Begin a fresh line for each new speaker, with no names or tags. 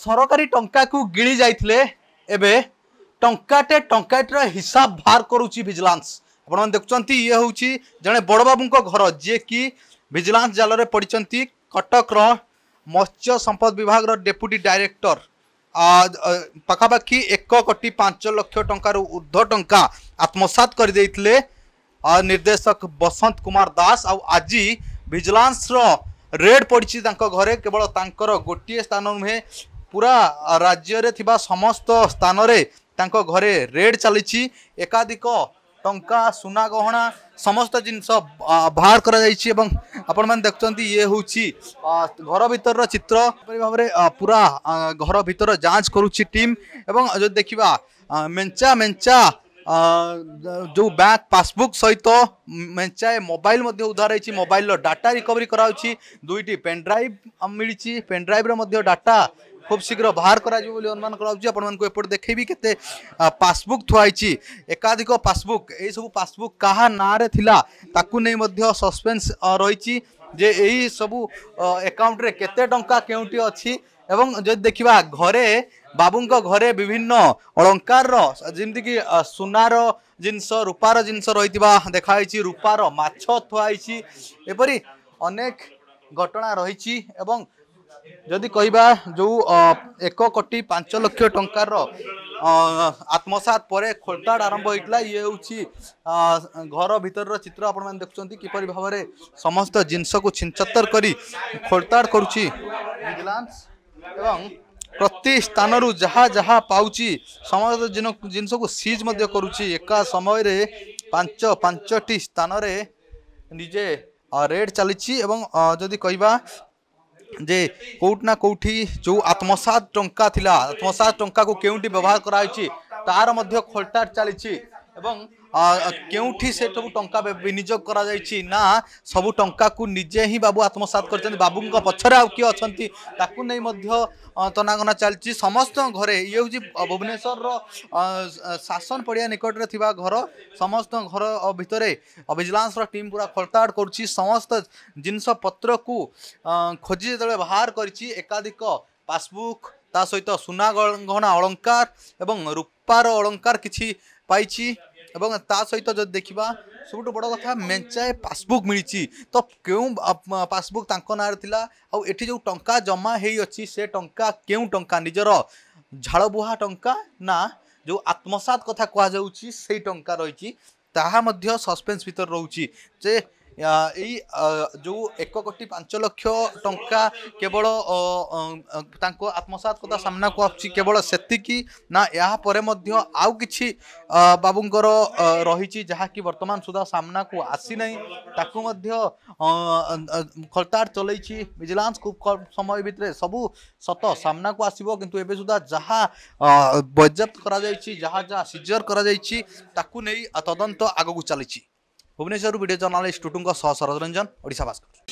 ସରକାରୀ ଟଙ୍କାକୁ ଗିଳି ଯାଇଥିଲେ ଏବେ ଟଙ୍କାଟେ ଟଙ୍କାଟିର ହିସାବ ବାହାର କରୁଛି ଭିଜିଲାନ୍ସ ଆପଣମାନେ ଦେଖୁଛନ୍ତି ଇଏ ହେଉଛି ଜଣେ ବଡ଼ବାବୁଙ୍କ ଘର ଯିଏକି ଭିଜିଲାନ୍ସ ଜାଲରେ ପଡ଼ିଛନ୍ତି କଟକର ମତ୍ସ୍ୟ ସମ୍ପଦ ବିଭାଗର ଡେପୁଟି ଡାଇରେକ୍ଟର ପାଖାପାଖି ଏକ କୋଟି ପାଞ୍ଚ ଲକ୍ଷ ଟଙ୍କାରୁ ଉର୍ଦ୍ଧ୍ୱ ଟଙ୍କା ଆତ୍ମସାତ କରିଦେଇଥିଲେ ନିର୍ଦ୍ଦେଶକ ବସନ୍ତ କୁମାର ଦାସ ଆଉ ଆଜି ଭିଜିଲାନ୍ସର ରେଡ୍ ପଡ଼ିଛି ତାଙ୍କ ଘରେ କେବଳ ତାଙ୍କର ଗୋଟିଏ ସ୍ଥାନ ନୁହେଁ ପୁରା ରାଜ୍ୟରେ ଥିବା ସମସ୍ତ ସ୍ଥାନରେ ତାଙ୍କ ଘରେ ରେଡ୍ ଚାଲିଛି ଏକାଧିକ ଟଙ୍କା ସୁନା ଗହଣା ସମସ୍ତ ଜିନିଷ ବାହାର କରାଯାଇଛି ଏବଂ ଆପଣମାନେ ଦେଖୁଛନ୍ତି ଇଏ ହେଉଛି ଘର ଭିତରର ଚିତ୍ର ଏପରି ଭାବରେ ପୁରା ଘର ଭିତର ଯାଞ୍ଚ କରୁଛି ଟିମ୍ ଏବଂ ଯଦି ଦେଖିବା ମେଞ୍ଚା ମେଞ୍ଚା ଯେଉଁ ବ୍ୟାଙ୍କ ପାସବୁକ୍ ସହିତ ମେଞ୍ଚାଏ ମୋବାଇଲ ମଧ୍ୟ ଉଦ୍ଧାର ହେଇଛି ମୋବାଇଲର ଡାଟା ରିକଭରି କରାଯାଉଛି ଦୁଇଟି ପେନ୍ ଡ୍ରାଇଭ୍ ମିଳିଛି ପେନ୍ ଡ୍ରାଇଭ୍ର ମଧ୍ୟ ଡାଟା খুব শীঘ্র বাহার করা বলে অনুমান করা হচ্ছে আপনার এপটে দেখেবি কেতে পাসবুক থুয়াইছি একাধিক পাসবুক এইসব পাসবুক কাহা নাঁরে লা তাকে নিয়ে সসপেন্স রয়েছে যে এই সবু একাউন্টরে কেতে টঙ্কা কেউটি অছি এবং যদি দেখিবা ঘরে বাবুঙ্ক ঘরে বিভিন্ন অলঙ্কারর যেমিতিকি সোনার জিনিস রূপার জিনিস রয়েছে দেখা হয়েছি রূপার মাছ থুয়াইছি এপরি অনেক ঘটনা রয়েছে এবং ଯଦି କହିବା ଯେଉଁ ଏକ କୋଟି ପାଞ୍ଚ ଲକ୍ଷ ଟଙ୍କାର ଆତ୍ମସାତ ପରେ ଖୋଳତାଡ଼ ଆରମ୍ଭ ହୋଇଥିଲା ଇଏ ହେଉଛି ଘର ଭିତରର ଚିତ୍ର ଆପଣମାନେ ଦେଖୁଛନ୍ତି କିପରି ଭାବରେ ସମସ୍ତ ଜିନିଷକୁ ଛିଞ୍ଚତର କରି ଖୋଳତାଡ଼ କରୁଛି ଭିଜିଲାନ୍ସ ଏବଂ ପ୍ରତି ସ୍ଥାନରୁ ଯାହା ଯାହା ପାଉଛି ସମସ୍ତ ଜିନିଷକୁ ସିଜ୍ ମଧ୍ୟ କରୁଛି ଏକା ସମୟରେ ପାଞ୍ଚ ପାଞ୍ଚଟି ସ୍ଥାନରେ ନିଜେ ରେଡ୍ ଚାଲିଛି ଏବଂ ଯଦି କହିବା যে কোটি না কোটি যে আত্মসাত টঙ্কা লা আত্মসাত টঙ্কা কেউটি ব্যবহার করা হয়েছে তার মধ্যে খোলটার চালছে এবং কেউঠি সেসবু টঙ্কা বিনিয়োগ করা যাই না সবু টঙ্কাকু নিজে হি বাবু আত্মসাত করছেন বাবু পছরে আউ কিয়ে অনেক নেই মধ্য তনাগনা চালছি সমস্ত ঘরে ইয়ে হচ্ছে ভুবনেশ্বর শাসন পড়িয়া নিকটরে থিবা ঘর সমস্ত ঘর ভিতরে ভিজিলান্সর টিম পুরা খোলতাড় করছি সমস্ত জিনিসপত্রকু খোঁজি যেতবে বাহার করেছি একাধিক পাসবুক তা সহ সুনা গহনা অলঙ্কার এবং রূপার অলঙ্কার কিছু পাইছি ଏବଂ ତା ସହିତ ଯଦି ଦେଖିବା ସବୁଠୁ ବଡ଼ କଥା ମେଞ୍ଚାଏ ପାସବୁକ୍ ମିଳିଛି ତ କେଉଁ ପାସବୁକ୍ ତାଙ୍କ ନାଁରେ ଥିଲା ଆଉ ଏଠି ଯେଉଁ ଟଙ୍କା ଜମା ହେଇଅଛି ସେ ଟଙ୍କା କେଉଁ ଟଙ୍କା ନିଜର ଝାଳବୁହା ଟଙ୍କା ନା ଯେଉଁ ଆତ୍ମସାତ କଥା କୁହାଯାଉଛି ସେଇ ଟଙ୍କା ରହିଛି ତାହା ମଧ୍ୟ ସସ୍ପେନ୍ସ ଭିତରେ ରହୁଛି ଯେ এই ଯେଉଁ ଏକ କୋଟି ପାଞ୍ଚ ଲକ୍ଷ ଟଙ୍କା କେବଳ ତାଙ୍କ ଆତ୍ମସାତ କଥା ସାମ୍ନାକୁ ଆସୁଛି କେବଳ ସେତିକି ନା ଏହାପରେ ମଧ୍ୟ ଆଉ କିଛି ବାବୁଙ୍କର ରହିଛି ଯାହାକି ବର୍ତ୍ତମାନ ସୁଦ୍ଧା ସାମ୍ନାକୁ ଆସିନାହିଁ ତାକୁ ମଧ୍ୟ ଖୋଳତାଡ଼ ଚଲେଇଛି ଭିଜିଲାନ୍ସ ଖୁବ୍ କମ୍ ସମୟ ଭିତରେ ସବୁ ସତ ସାମ୍ନାକୁ ଆସିବ କିନ୍ତୁ ଏବେ ସୁଦ୍ଧା ଯାହା ବୈଜପ୍ତ କରାଯାଇଛି ଯାହା ଯାହା ସିଜର କରାଯାଇଛି ତାକୁ ନେଇ ତଦନ୍ତ ଆଗକୁ ଚାଲିଛି भुवनेश्वर भिडियो जर्नालिस्ट टुटुङ्ग सह सरज रञ्जन ओडावास